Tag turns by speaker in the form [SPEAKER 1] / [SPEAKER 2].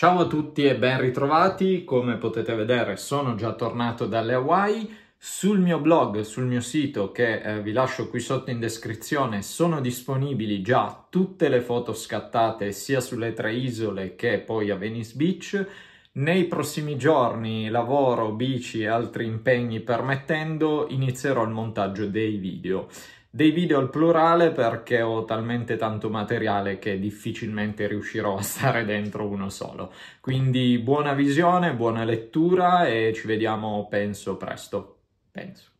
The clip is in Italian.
[SPEAKER 1] Ciao a tutti e ben ritrovati, come potete vedere sono già tornato dalle Hawaii, sul mio blog, sul mio sito che eh, vi lascio qui sotto in descrizione sono disponibili già tutte le foto scattate sia sulle tre isole che poi a Venice Beach, nei prossimi giorni, lavoro, bici e altri impegni permettendo, inizierò il montaggio dei video dei video al plurale perché ho talmente tanto materiale che difficilmente riuscirò a stare dentro uno solo. Quindi buona visione, buona lettura e ci vediamo penso presto. Penso.